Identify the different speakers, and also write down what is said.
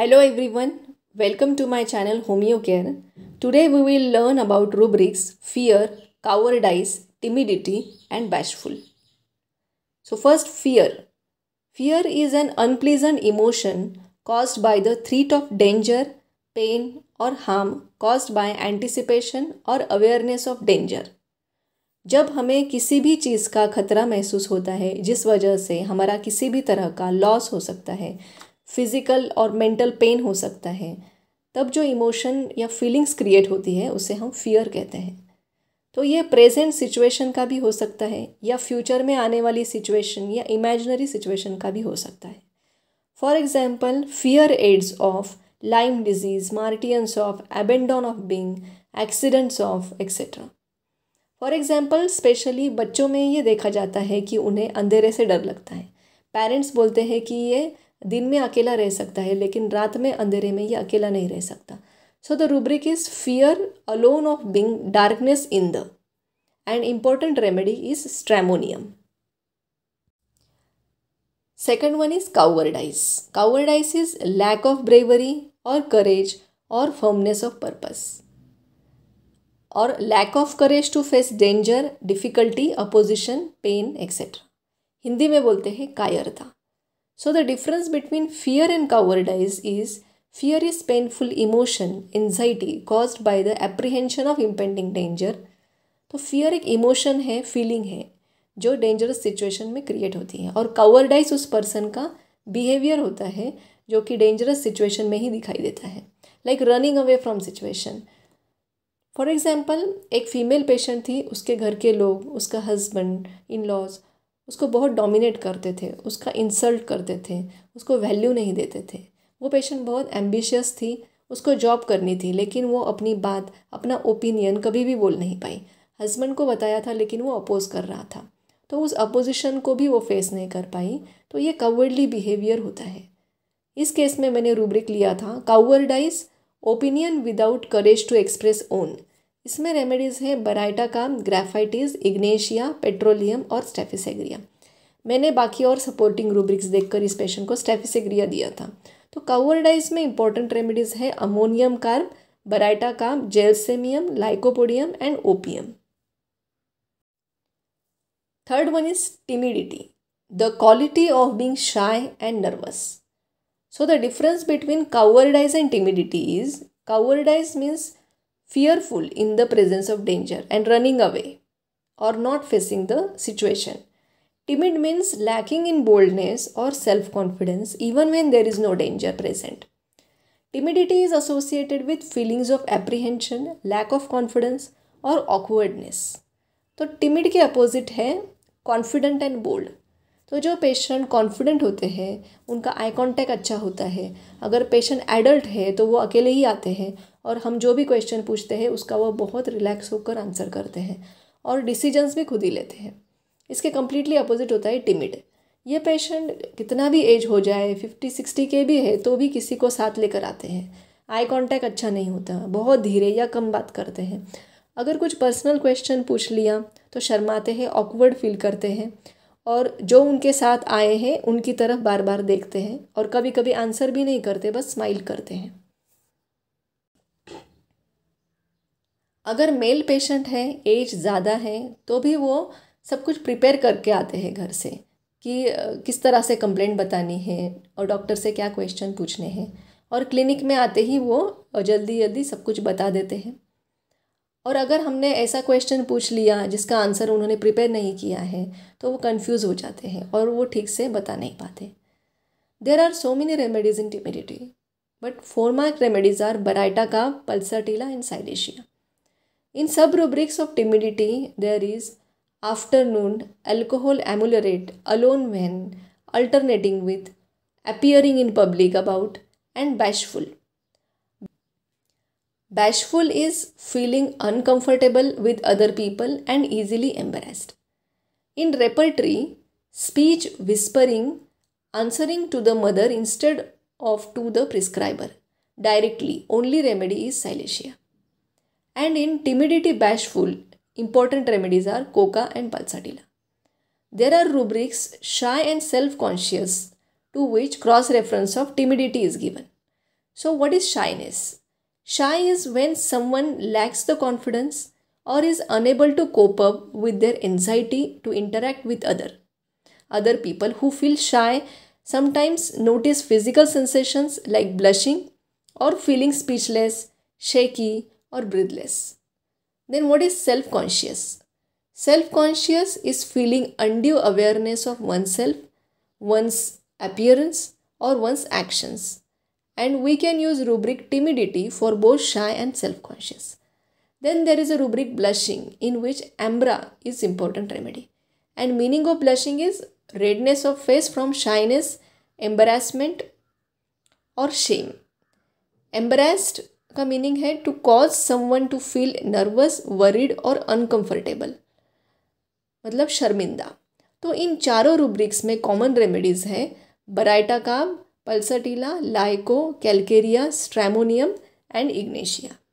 Speaker 1: Hello everyone, welcome to my channel Homeo Care. Today we will learn about rubrics fear, cowardice, timidity and bashful. So first fear. Fear is an unpleasant emotion caused by the threat of danger, pain or harm caused by anticipation or awareness of danger. जब हमें किसी भी चीज़ का खतरा महसूस होता है जिस वजह से हमारा किसी भी तरह का लॉस हो सकता है फिज़िकल और मेंटल पेन हो सकता है तब जो इमोशन या फीलिंग्स क्रिएट होती है उसे हम फियर कहते हैं तो ये प्रेजेंट सिचुएशन का भी हो सकता है या फ्यूचर में आने वाली सिचुएशन या इमेजिनरी सिचुएशन का भी हो सकता है for example fear aids of lyme disease martians of abandon of being accidents of etcetera for example specially बच्चों में ये देखा जाता है कि उन्हें अंधेरे से डर लगता है पेरेंट्स बोलते हैं कि ये दिन में अकेला रह सकता है लेकिन रात में अंधेरे में ये अकेला नहीं रह सकता so the rubric is fear alone of being darkness in the end important remedy is stramonium second one is cowardice cowardice is lack of bravery और करेज और फर्मनेस ऑफ पर्पस और lack of courage to face danger difficulty opposition pain etcetera Hindi में बोलते हैं कायरता so the difference between fear and cowardice is fear is painful emotion anxiety caused by the apprehension of impending danger तो fear एक emotion है feeling है जो dangerous situation में क्रिएट होती है और कावरडाइज उस पर्सन का बिहेवियर होता है जो कि डेंजरस सिचुएशन में ही दिखाई देता है like running away from situation for example एक फीमेल पेशेंट थी उसके घर के लोग उसका हस्बैंड इन लॉज उसको बहुत डोमिनेट करते थे उसका इंसल्ट करते थे उसको वैल्यू नहीं देते थे वो पेशेंट बहुत एम्बिशियस थी उसको जॉब करनी थी लेकिन वो अपनी बात अपना ओपिनियन कभी भी बोल नहीं पाई हस्बैंड को बताया था लेकिन वो अपोज कर रहा था तो उस अपोजिशन को भी वो फेस नहीं कर पाई तो ये कवर्डली बिहेवियर होता है इस केस में मैंने रूब्रिक लिया था cowardice opinion without courage to express own इसमें रेमेडीज़ हैं बराइटा काम ग्रेफाइटिस इग्नेशिया पेट्रोलियम और स्टेफिसग्रिया मैंने बाकी और सपोर्टिंग रूब्रिक्स देखकर इस पेशेंट को स्टेफिसग्रिया दिया था तो कावरडाइज में इंपॉर्टेंट रेमेडीज़ है अमोनियम कार्ब बराइटा काम gelsemium lycopodium and opium third one is timidity the quality of being shy and nervous so the difference between cowardice and timidity is cowardice means fearful in the presence of danger and running away or not facing the situation. Timid means lacking in boldness or self confidence even when there is no danger present. Timidity is associated with feelings of apprehension, lack of confidence or awkwardness. तो timid के opposite है confident and bold. तो जो patient confident होते हैं उनका eye contact अच्छा होता है अगर पेशेंट एडल्ट है तो वो अकेले ही आते हैं और हम जो भी क्वेश्चन पूछते हैं उसका वो बहुत रिलैक्स होकर आंसर करते हैं और डिसीजंस भी खुद ही लेते हैं इसके कम्प्लीटली अपोजिट होता है टिमिड ये पेशेंट कितना भी एज हो जाए फिफ्टी सिक्सटी के भी है तो भी किसी को साथ लेकर आते हैं आई कांटेक्ट अच्छा नहीं होता बहुत धीरे या कम बात करते हैं अगर कुछ पर्सनल क्वेश्चन पूछ लिया तो शर्माते हैं ऑकवर्ड फील करते हैं और जो उनके साथ आए हैं उनकी तरफ बार बार देखते हैं और कभी कभी आंसर भी नहीं करते बस स्माइल करते हैं अगर मेल पेशेंट है एज ज़्यादा है तो भी वो सब कुछ प्रिपेयर करके आते हैं घर से कि किस तरह से कंप्लेंट बतानी है और डॉक्टर से क्या क्वेश्चन पूछने हैं और क्लिनिक में आते ही वो जल्दी जल्दी सब कुछ बता देते हैं और अगर हमने ऐसा क्वेश्चन पूछ लिया जिसका आंसर उन्होंने प्रिपेयर नहीं किया है तो वो कंफ्यूज हो जाते हैं और वो ठीक से बता नहीं पाते there are so many remedies in timidity but four marked remedies are baryta का पल्सर टीला इन साइडेशिया In sub rubrics of timidity, there is afternoon alcohol ameliorate, alone when alternating with appearing in public about and bashful. Bashful is feeling uncomfortable with other people and easily embarrassed. In repertory, speech whispering, answering to the mother instead of to the prescriber directly, only remedy is silesia. And in timidity bashful, important remedies are coca and pulsatilla. There are rubrics shy and self-conscious to which cross-reference of timidity is given. So what is shyness? Shy is when someone lacks the confidence or is unable to cope up with their anxiety to interact with other. Other people who feel shy sometimes notice physical sensations like blushing or feeling speechless, shaky or breathless. Then, what is self conscious? Self conscious is feeling undue awareness of oneself, one's appearance, or one's actions. And we can use rubric timidity for both shy and self conscious. Then there is a rubric blushing in which ambra is important remedy. And meaning of blushing is redness of face from shyness, embarrassment or shame. Embarrassed का meaning है to cause someone to feel nervous worried और uncomfortable मतलब शर्मिंदा तो इन चारों rubrics में common remedies हैं baryta काम pulsatilla lyco calcarea stramonium and Ignatia